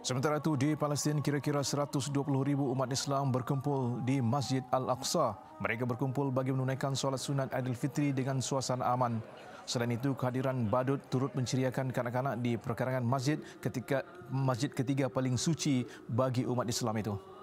Sementara itu di Palestin kira-kira 120 ribu umat Islam berkumpul di Masjid Al-Aqsa. Mereka berkumpul bagi menunaikan solat sunat Adil Fitri dengan suasana aman. Selain itu kehadiran badut turut menceriakan kanak-kanak di perkarangan masjid ketika masjid ketiga paling suci bagi umat Islam itu.